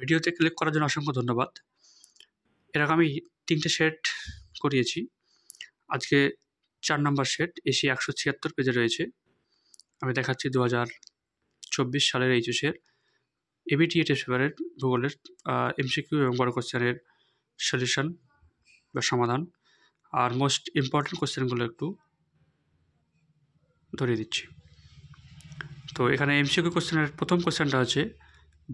ভিডিওতে ক্লিক করার জন্য অসংখ্য ধন্যবাদ এরকম আমি তিনটে সেট করিয়েছি আজকে চার নম্বর সেট এসি একশো ছিয়াত্তর পেজে রয়েছে আমি দেখাচ্ছি দু হাজার চব্বিশ সালের এইচএসের এবিটি এ পেপারের ভূগোলের এমসিকিউ এবং বড় কোশ্চেনের সলিউশন বা সমাধান আর মোস্ট ইম্পর্টেন্ট কোশ্চেনগুলো একটু ধরিয়ে দিচ্ছি তো এখানে এমসিকিউ কোশ্চেনের প্রথম কোশ্চেনটা হচ্ছে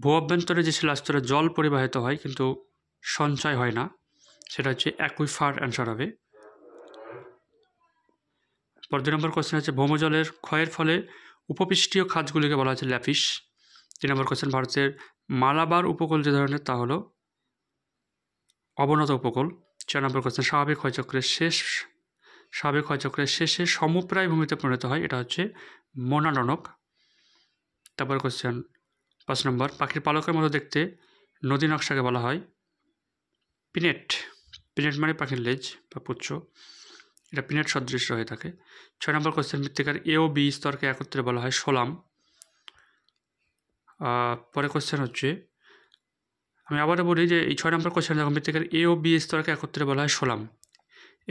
ভূ অভ্যন্তরে যে শিলাস্তরে জল পরিবাহিত হয় কিন্তু সঞ্চয় হয় না সেটা হচ্ছে অ্যাকুইফার অ্যান্সার হবে পর দুই নম্বর কোশ্চেন আছে ভৌমজলের ক্ষয়ের ফলে উপপৃষ্টীয় খাজগুলিকে বলা হচ্ছে ল্যাফিস তিন নম্বর কোশ্চেন ভারতের মালাবার উপকূল যে ধরনের তা হলো অবনত উপকূল চার নম্বর কোশ্চেন স্বাভাবিক ক্ষয়চক্রের শেষ স্বাভাবিক ক্ষয়চক্রের শেষে সমপ্রায় ভূমিতে পরিণত হয় এটা হচ্ছে মোনাডনক তারপর কোশ্চেন পাঁচ নম্বর পাখির পালকের মতো দেখতে নদী নকশাকে বলা হয় পিনেট পিনেট মানে পাখির লেজ বা পুচ্ছ এটা পিনেট সদৃশ হয়ে থাকে ছয় নম্বর কোশ্চেন মৃত্তিকার এ ও বি স্তরকে একত্রে বলা হয় সোলাম পরে কোশ্চেন হচ্ছে আমি আবারও বলি যে এই ছয় নম্বর কোশ্চেন যখন মৃত্তিকার এ ও বি স্তরকে একত্রে বলা হয় সোলাম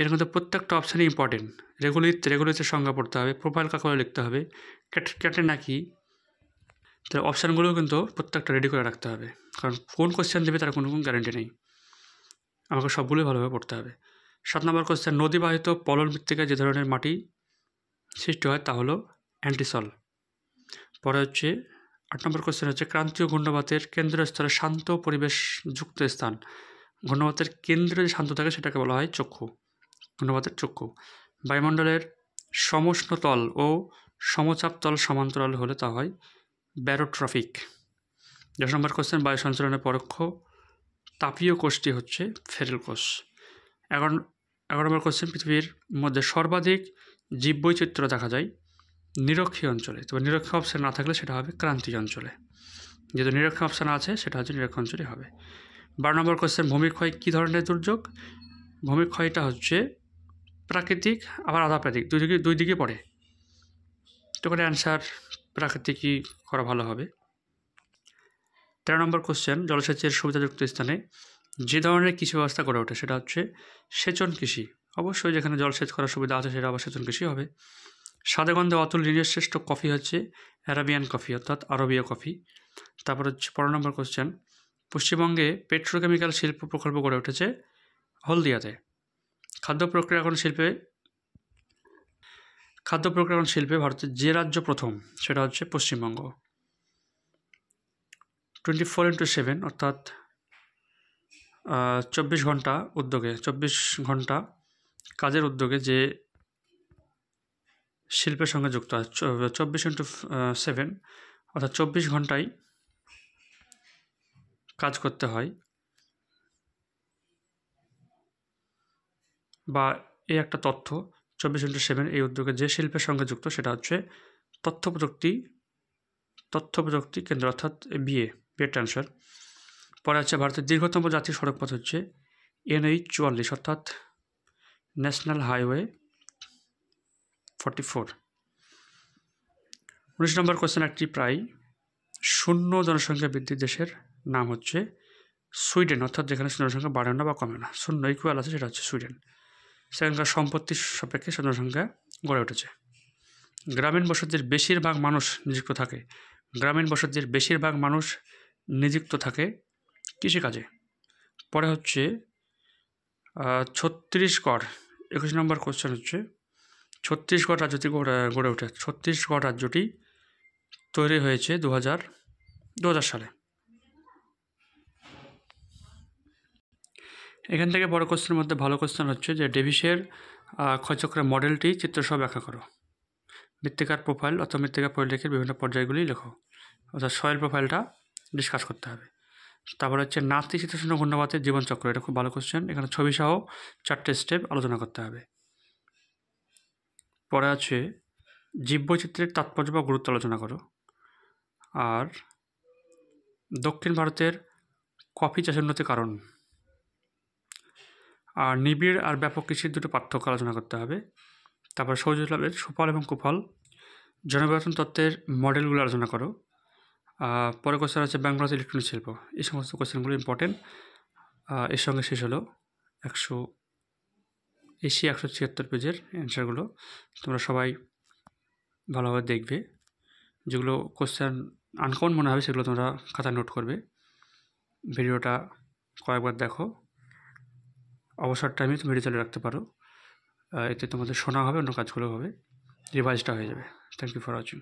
এর মধ্যে প্রত্যেকটা অপশানই ইম্পর্টেন্ট রেগুলিত রেগুলিতের সংজ্ঞা পড়তে হবে প্রোফাইল কাকলে লিখতে হবে ক্যাটে নাকি তার অপশানগুলো কিন্তু প্রত্যেকটা রেডি করে রাখতে হবে কারণ কোন কোশ্চেন দেবে তার কোনো কোনো গ্যারেন্টি নেই আমাকে সবগুলোই ভালোভাবে পড়তে হবে সাত নম্বর কোশ্চেন নদী বাহিত পলল মৃত্তিকায় যে ধরনের মাটি সৃষ্টি হয় তা হলো অ্যান্টিসল পরে হচ্ছে আট নম্বর কোশ্চেন হচ্ছে ক্রান্তীয় ঘূর্ণবাতের কেন্দ্রীয় স্তরে শান্ত পরিবেশ যুক্ত স্থান ঘূর্ণবাতের কেন্দ্রে যে শান্ত থাকে সেটাকে বলা হয় চক্ষু ঘূর্ণবাতের চক্ষু বায়ুমণ্ডলের সমষ্ণতল ও সমচাপতল সমান্তরাল হলে তা হয় ব্যারোট্রফিক দশ নম্বর কোশ্চেন বায়ু সঞ্চালনের পরোক্ষ তাপীয় কোষটি হচ্ছে ফেরেল কোষ এগারো এগারো নম্বর কোশ্চেন পৃথিবীর মধ্যে সর্বাধিক জীববৈচিত্র দেখা যায় নিরক্ষী অঞ্চলে তবে নিরক্ষী অপশান না থাকলে সেটা হবে ক্রান্তীয় অঞ্চলে যেহেতু নিরক্ষী অপশান আছে সেটা হচ্ছে নিরক্ষ অঞ্চলে হবে বারো নম্বর কোশ্চেন ভূমিক্ষয় কী ধরনের দুর্যোগ ভূমিক্ষয়টা হচ্ছে প্রাকৃতিক আবার আধাপ্রাকৃতিক দুই দিকে দুই দিকে পড়ে তখন অ্যান্সার প্রাকৃতিকই করা ভালো হবে তেরো নম্বর কোশ্চেন জলসেচের সুবিধাযুক্ত স্থানে যে ধরনের কৃষি ব্যবস্থা গড়ে ওঠে সেটা হচ্ছে সেচন কৃষি অবশ্যই যেখানে জলসেচ করার সুবিধা আছে সেটা আবার সেচন কৃষি হবে সাদাগন্ধে অতুল নিজের শ্রেষ্ঠ কফি হচ্ছে অ্যারাবিয়ান কফি অর্থাৎ আরবীয় কফি তারপর হচ্ছে পনেরো নম্বর কোশ্চেন পশ্চিমবঙ্গে পেট্রোকেমিক্যাল শিল্প প্রকল্প গড়ে উঠেছে হলদিয়াতে খাদ্য প্রক্রিয়াকরণ শিল্পে খাদ্য প্রক্রিয়াকরণ শিল্পে ভারতের যে রাজ্য প্রথম সেটা হচ্ছে Paschimbanga twenty four into seven অর্থাৎ চব্বিশ ঘন্টা উদ্যোগে চব্বিশ ঘন্টা কাজের উদ্যোগে যে শিল্পের সঙ্গে যুক্ত আছে চব্বিশ ইন্টু সেভেন অর্থাৎ চব্বিশ ঘন্টায় কাজ করতে হয় বা এই একটা তথ্য চব্বিশ ইন্টু সেভেন এই উদ্যোগে যে শিল্পের সঙ্গে যুক্ত সেটা হচ্ছে তথ্য প্রযুক্তি তথ্য প্রযুক্তি কেন্দ্র অর্থাৎ বিএ বিএ ট্রান্সফার পরে আছে ভারতের দীর্ঘতম জাতীয় সড়ক পথ হচ্ছে এনএইচ চুয়াল্লিশ অর্থাৎ ন্যাশনাল হাইওয়ে ফর্টি ফোর উনিশ নম্বর কোয়েশ্চেন একটি প্রায় শূন্য জনসংখ্যা বৃদ্ধির দেশের নাম হচ্ছে সুইডেন অর্থাৎ যেখানে জনসংখ্যা বাড়ে না বা কমে না শূন্য ইকুয়াল আছে সেটা হচ্ছে সুইডেন সেখানকার সম্পত্তির সাপেক্ষে জনসংখ্যা গড়ে উঠেছে গ্রামীণ বসতির বেশিরভাগ মানুষ নিযুক্ত থাকে গ্রামীণ বসতির বেশিরভাগ মানুষ নিযুক্ত থাকে কৃষিকাজে পরে হচ্ছে ছত্রিশগড় একুশ নম্বর কোশ্চেন হচ্ছে ছত্তিশগড় রাজ্যটি গড়ে ওঠে ছত্রিশগড় রাজ্যটি তৈরি হয়েছে দু হাজার সালে এখান থেকে বড় কোশ্চেনের মধ্যে ভালো কোশ্চেন হচ্ছে যে ডেভিসের ক্ষয়চক্রের মডেলটি চিত্রসহ ব্যাখ্যা করো মৃত্তিকার প্রোফাইল অথবা মৃত্তিকার পরিলেখের বিভিন্ন পর্যায়গুলি লেখো অর্থাৎ সয়েল প্রোফাইলটা ডিসকাস করতে হবে তারপর হচ্ছে নাস্তিশীতোষ্ণ ঘূর্ণপাতের জীবনচক্র এটা খুব ভালো কোশ্চেন এখানে ছবি সহ চারটে স্টেপ আলোচনা করতে হবে পরে আছে জীববৈচিত্রের তাৎপর্য বা গুরুত্ব আলোচনা করো আর দক্ষিণ ভারতের কফি চাষের উন্নতির কারণ আর নিবিড় আর ব্যাপক কৃষির দুটো পার্থক্য আলোচনা করতে হবে তারপর সৌজল লাভের সুফল এবং কুফল জনবিবর্তন তত্ত্বের মডেলগুলো আলোচনা করো পরে কোশ্চেন আছে বাংলাদেশ ইলেকট্রনিক শিল্প এই সমস্ত কোশ্চেনগুলো ইম্পর্টেন্ট এর সঙ্গে শেষ হলো একশো এসি একশো ছিয়াত্তর পেজের অ্যান্সারগুলো তোমরা সবাই ভালোভাবে দেখবে যেগুলো কোশ্চেন আনকমন মনে হবে সেগুলো তোমরা খাতা নোট করবে ভিডিওটা কয়েকবার দেখো অবসর টাইমে তুমি রেজাল্ট রাখতে পারো এতে তোমাদের শোনা হবে অন্য কাজগুলো হবে রিভাইজটা হয়ে যাবে থ্যাংক ইউ ফর ওয়াচিং